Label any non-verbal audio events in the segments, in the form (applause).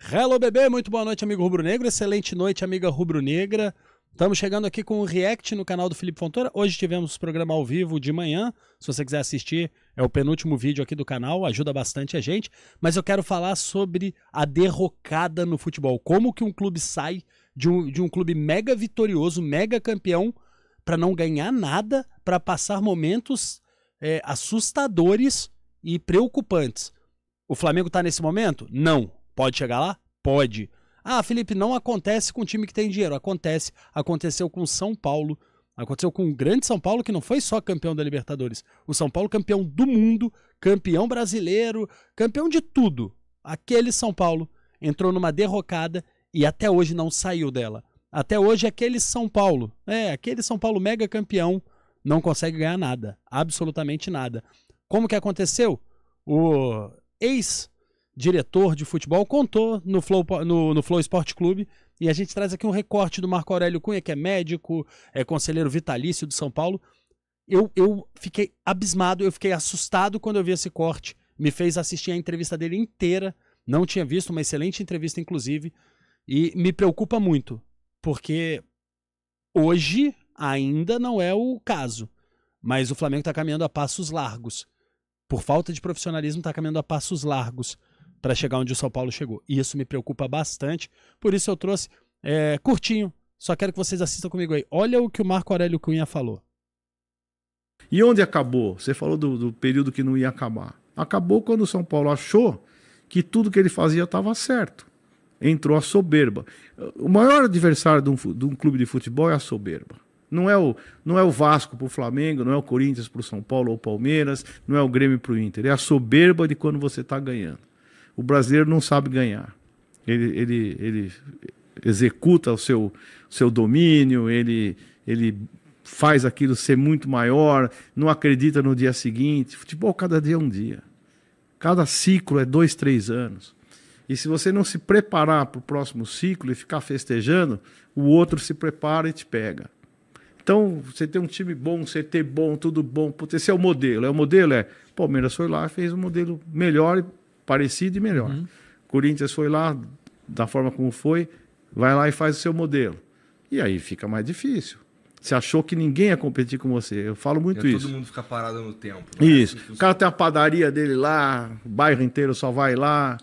Hello, bebê! Muito boa noite, amigo rubro-negro. Excelente noite, amiga rubro-negra. Estamos chegando aqui com o React no canal do Felipe Fontoura. Hoje tivemos o programa ao vivo de manhã. Se você quiser assistir, é o penúltimo vídeo aqui do canal, ajuda bastante a gente. Mas eu quero falar sobre a derrocada no futebol. Como que um clube sai de um, de um clube mega vitorioso, mega campeão, para não ganhar nada, para passar momentos é, assustadores e preocupantes. O Flamengo está nesse momento? Não. Pode chegar lá? Pode. Ah, Felipe, não acontece com time que tem dinheiro. Acontece. Aconteceu com São Paulo. Aconteceu com o grande São Paulo, que não foi só campeão da Libertadores. O São Paulo campeão do mundo, campeão brasileiro, campeão de tudo. Aquele São Paulo entrou numa derrocada e até hoje não saiu dela. Até hoje, aquele São Paulo, é, aquele São Paulo mega campeão, não consegue ganhar nada. Absolutamente nada. Como que aconteceu? O ex diretor de futebol, contou no Flow, no, no Flow Esporte Clube. E a gente traz aqui um recorte do Marco Aurélio Cunha, que é médico, é conselheiro vitalício de São Paulo. Eu, eu fiquei abismado, eu fiquei assustado quando eu vi esse corte. Me fez assistir a entrevista dele inteira. Não tinha visto, uma excelente entrevista, inclusive. E me preocupa muito, porque hoje ainda não é o caso. Mas o Flamengo está caminhando a passos largos. Por falta de profissionalismo, está caminhando a passos largos para chegar onde o São Paulo chegou. E isso me preocupa bastante. Por isso eu trouxe é, curtinho. Só quero que vocês assistam comigo aí. Olha o que o Marco Aurélio Cunha falou. E onde acabou? Você falou do, do período que não ia acabar. Acabou quando o São Paulo achou que tudo que ele fazia estava certo. Entrou a soberba. O maior adversário de um, de um clube de futebol é a soberba. Não é o, não é o Vasco para o Flamengo, não é o Corinthians para o São Paulo ou Palmeiras, não é o Grêmio para o Inter. É a soberba de quando você está ganhando o brasileiro não sabe ganhar. Ele, ele, ele executa o seu, seu domínio, ele, ele faz aquilo ser muito maior, não acredita no dia seguinte. Futebol, cada dia é um dia. Cada ciclo é dois, três anos. E se você não se preparar para o próximo ciclo e ficar festejando, o outro se prepara e te pega. Então, você tem um time bom, um CT bom, tudo bom, esse é o modelo. É o modelo é Palmeiras foi lá, fez um modelo melhor parecido e melhor. Uhum. Corinthians foi lá, da forma como foi, vai lá e faz o seu modelo. E aí fica mais difícil. Você achou que ninguém ia competir com você. Eu falo muito e isso. Todo mundo fica parado no tempo. Né? Isso. Assim, o cara tem a padaria dele lá, o bairro inteiro só vai lá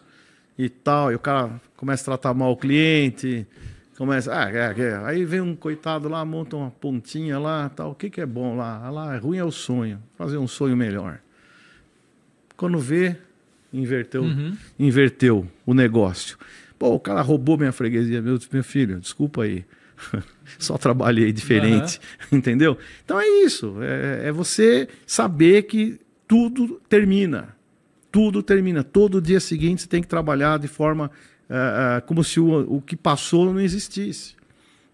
e tal. E o cara começa a tratar mal o cliente. Começa. Ah, é, é. Aí vem um coitado lá, monta uma pontinha lá tal. O que, que é bom lá? Ah, lá, é ruim é o sonho. Fazer um sonho melhor. Quando vê, inverteu, uhum. inverteu o negócio. Pô, o cara roubou minha freguesia. Meu, meu filho, desculpa aí. (laughs) Só trabalhei diferente, uhum. (laughs) entendeu? Então é isso. É, é você saber que tudo termina. Tudo termina. Todo dia seguinte você tem que trabalhar de forma Uh, uh, como se o, o que passou não existisse.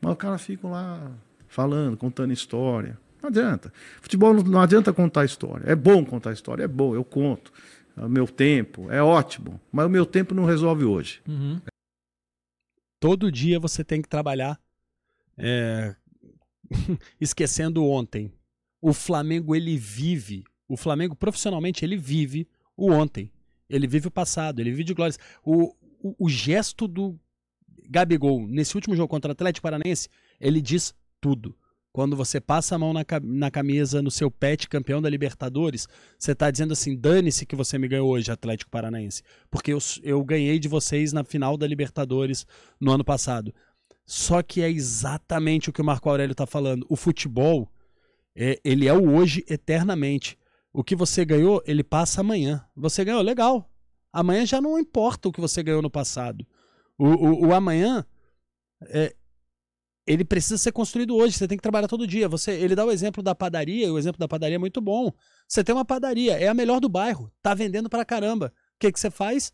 Mas o cara fica lá falando, contando história. Não adianta. Futebol não, não adianta contar história. É bom contar história, é bom, eu conto o meu tempo, é ótimo, mas o meu tempo não resolve hoje. Uhum. Todo dia você tem que trabalhar é... (laughs) esquecendo ontem. O Flamengo ele vive, o Flamengo profissionalmente ele vive o ontem, ele vive o passado, ele vive de glórias. O, o, o gesto do Gabigol nesse último jogo contra o Atlético Paranense, ele diz tudo. Quando você passa a mão na, na camisa no seu pet campeão da Libertadores, você está dizendo assim: dane-se que você me ganhou hoje, Atlético Paranaense. Porque eu, eu ganhei de vocês na final da Libertadores no ano passado. Só que é exatamente o que o Marco Aurélio está falando. O futebol, é, ele é o hoje eternamente. O que você ganhou, ele passa amanhã. Você ganhou, legal. Amanhã já não importa o que você ganhou no passado. O, o, o amanhã é, ele precisa ser construído hoje, você tem que trabalhar todo dia. Você, ele dá o exemplo da padaria, e o exemplo da padaria é muito bom. Você tem uma padaria, é a melhor do bairro, tá vendendo pra caramba. O que, que você faz?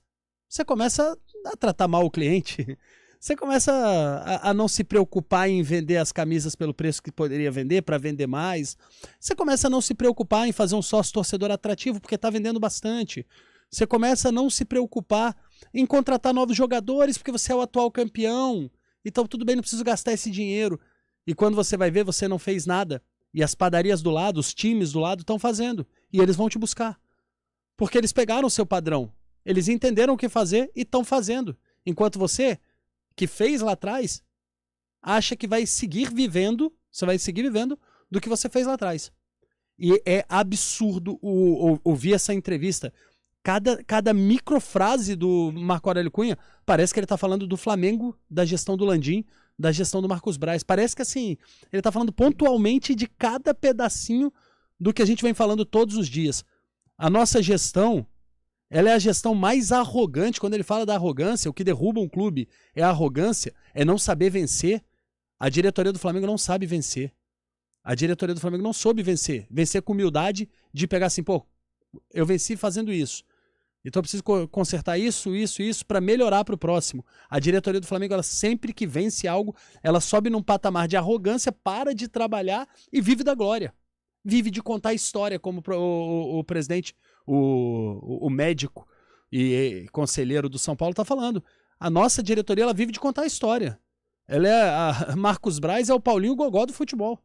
Você começa a tratar mal o cliente. (laughs) Você começa a, a não se preocupar em vender as camisas pelo preço que poderia vender, para vender mais. Você começa a não se preocupar em fazer um sócio torcedor atrativo, porque está vendendo bastante. Você começa a não se preocupar em contratar novos jogadores, porque você é o atual campeão. Então tudo bem, não preciso gastar esse dinheiro. E quando você vai ver, você não fez nada. E as padarias do lado, os times do lado estão fazendo. E eles vão te buscar. Porque eles pegaram o seu padrão. Eles entenderam o que fazer e estão fazendo. Enquanto você, que fez lá atrás, acha que vai seguir vivendo, você vai seguir vivendo do que você fez lá atrás. E é absurdo o, o, ouvir essa entrevista Cada, cada microfrase do Marco Aurélio Cunha parece que ele está falando do Flamengo, da gestão do Landim, da gestão do Marcos Braz. Parece que assim, ele está falando pontualmente de cada pedacinho do que a gente vem falando todos os dias. A nossa gestão, ela é a gestão mais arrogante. Quando ele fala da arrogância, o que derruba um clube é a arrogância, é não saber vencer. A diretoria do Flamengo não sabe vencer. A diretoria do Flamengo não soube vencer. Vencer com humildade de pegar assim, pô, eu venci fazendo isso. Então eu preciso consertar isso, isso, isso para melhorar para o próximo. A diretoria do Flamengo, ela sempre que vence algo, ela sobe num patamar de arrogância, para de trabalhar e vive da glória. Vive de contar história, como o, o, o presidente, o, o médico e, e conselheiro do São Paulo está falando. A nossa diretoria, ela vive de contar história. Ela é a Marcos Braz é o Paulinho Gogó do futebol.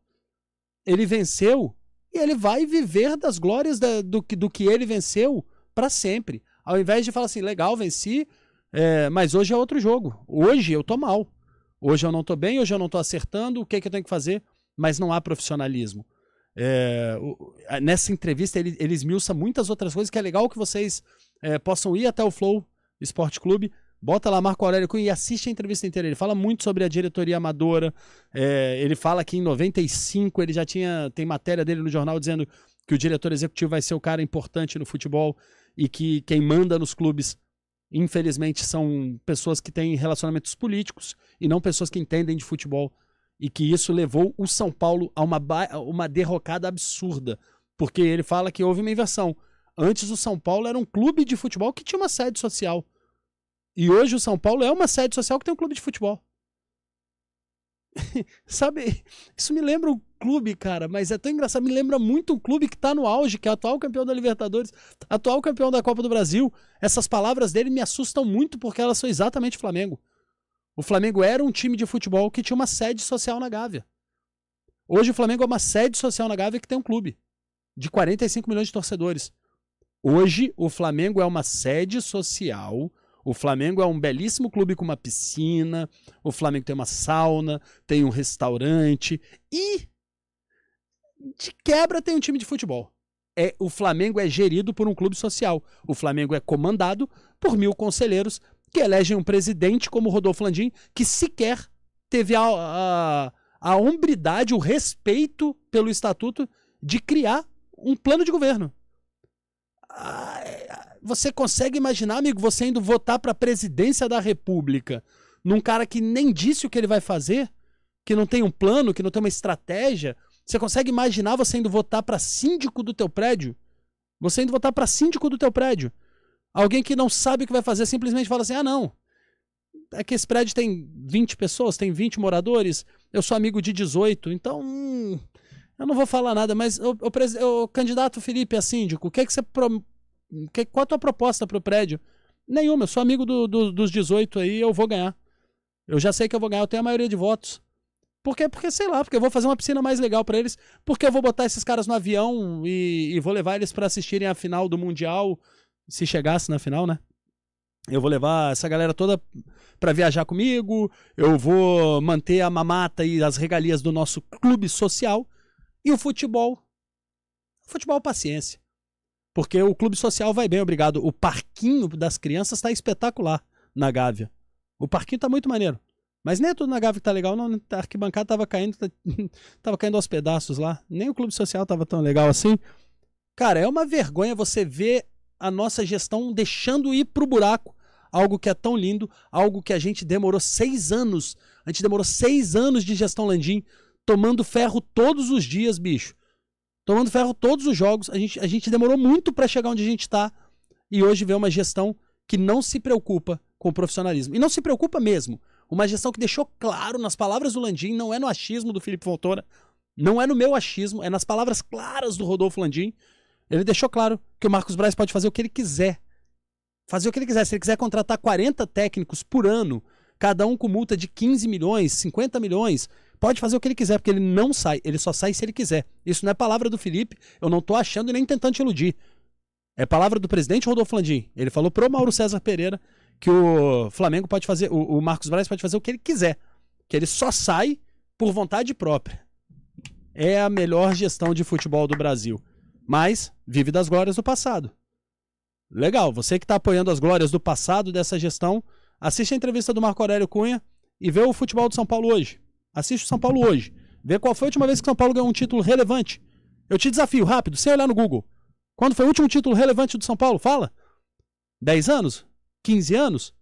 Ele venceu e ele vai viver das glórias da, do, do que ele venceu para sempre. Ao invés de falar assim, legal, venci, é, mas hoje é outro jogo. Hoje eu tô mal. Hoje eu não tô bem, hoje eu não tô acertando, o que, é que eu tenho que fazer? Mas não há profissionalismo. É, o, nessa entrevista ele, ele esmiuça muitas outras coisas que é legal que vocês é, possam ir até o Flow Esporte Clube. Bota lá Marco Aurélio Cunha e assiste a entrevista inteira. Ele fala muito sobre a diretoria amadora. É, ele fala que em 95 ele já tinha. Tem matéria dele no jornal dizendo que o diretor executivo vai ser o cara importante no futebol e que quem manda nos clubes, infelizmente, são pessoas que têm relacionamentos políticos e não pessoas que entendem de futebol. E que isso levou o São Paulo a uma, uma derrocada absurda. Porque ele fala que houve uma inversão. Antes o São Paulo era um clube de futebol que tinha uma sede social. E hoje o São Paulo é uma sede social que tem um clube de futebol. (laughs) Sabe, isso me lembra um clube, cara, mas é tão engraçado. Me lembra muito um clube que tá no auge, que é atual campeão da Libertadores, atual campeão da Copa do Brasil. Essas palavras dele me assustam muito porque elas são exatamente Flamengo. O Flamengo era um time de futebol que tinha uma sede social na Gávea. Hoje o Flamengo é uma sede social na Gávea que tem um clube de 45 milhões de torcedores. Hoje o Flamengo é uma sede social o Flamengo é um belíssimo clube com uma piscina, o Flamengo tem uma sauna, tem um restaurante e de quebra tem um time de futebol. É, o Flamengo é gerido por um clube social. O Flamengo é comandado por mil conselheiros que elegem um presidente como Rodolfo Landim, que sequer teve a, a, a hombridade, o respeito pelo estatuto de criar um plano de governo. Ah, é, você consegue imaginar, amigo, você indo votar para a presidência da República num cara que nem disse o que ele vai fazer, que não tem um plano, que não tem uma estratégia? Você consegue imaginar você indo votar para síndico do teu prédio? Você indo votar para síndico do teu prédio? Alguém que não sabe o que vai fazer simplesmente fala assim: "Ah, não. É que esse prédio tem 20 pessoas, tem 20 moradores, eu sou amigo de 18, então hum, eu não vou falar nada, mas o, o, o candidato Felipe a é síndico, o que, é que você pro, que, qual a tua proposta para o prédio? Nenhuma, eu sou amigo do, do, dos 18 aí, eu vou ganhar. Eu já sei que eu vou ganhar, eu tenho a maioria de votos. Porque, porque sei lá, porque eu vou fazer uma piscina mais legal para eles, porque eu vou botar esses caras no avião e, e vou levar eles para assistirem a final do Mundial, se chegasse na final, né? Eu vou levar essa galera toda para viajar comigo, eu vou manter a mamata e as regalias do nosso clube social e o futebol. Futebol, paciência. Porque o clube social vai bem, obrigado. O parquinho das crianças está espetacular na Gávea. O parquinho tá muito maneiro. Mas nem é tudo na Gávea que tá legal, não. A arquibancada tava caindo, tá, (laughs) tava caindo aos pedaços lá. Nem o clube social tava tão legal assim. Cara, é uma vergonha você ver a nossa gestão deixando ir pro buraco algo que é tão lindo, algo que a gente demorou seis anos. A gente demorou seis anos de gestão Landim, tomando ferro todos os dias, bicho. Tomando ferro todos os jogos. A gente, a gente demorou muito para chegar onde a gente está e hoje vê uma gestão que não se preocupa com o profissionalismo. E não se preocupa mesmo. Uma gestão que deixou claro nas palavras do Landim, não é no achismo do Felipe Fontoura, não é no meu achismo, é nas palavras claras do Rodolfo Landim. Ele deixou claro que o Marcos Braz pode fazer o que ele quiser. Fazer o que ele quiser. Se ele quiser contratar 40 técnicos por ano, cada um com multa de 15 milhões, 50 milhões, pode fazer o que ele quiser, porque ele não sai, ele só sai se ele quiser. Isso não é palavra do Felipe, eu não estou achando e nem tentando te iludir. É palavra do presidente Rodolfo Landim. Ele falou pro Mauro César Pereira que o Flamengo pode fazer, o, o Marcos Braz pode fazer o que ele quiser, que ele só sai por vontade própria. É a melhor gestão de futebol do Brasil, mas vive das glórias do passado. Legal, você que está apoiando as glórias do passado dessa gestão, assiste a entrevista do Marco Aurélio Cunha e vê o futebol do São Paulo hoje. Assiste o São Paulo hoje. Vê qual foi a última vez que o São Paulo ganhou um título relevante. Eu te desafio, rápido, sem olhar no Google. Quando foi o último título relevante do São Paulo? Fala. 10 anos? 15 anos?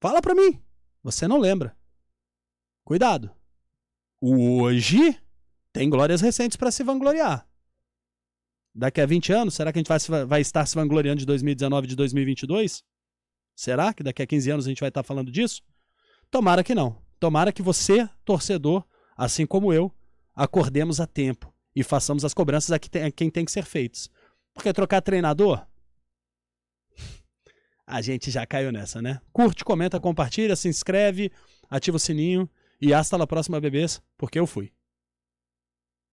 Fala para mim. Você não lembra. Cuidado. O hoje tem glórias recentes para se vangloriar. Daqui a 20 anos, será que a gente vai, vai estar se vangloriando de 2019 e de 2022? Será que daqui a 15 anos a gente vai estar falando disso? Tomara que não. Tomara que você, torcedor, assim como eu, acordemos a tempo e façamos as cobranças a quem tem que ser feitas. Porque trocar treinador? A gente já caiu nessa, né? Curte, comenta, compartilha, se inscreve, ativa o sininho e hasta a próxima, bebês, porque eu fui.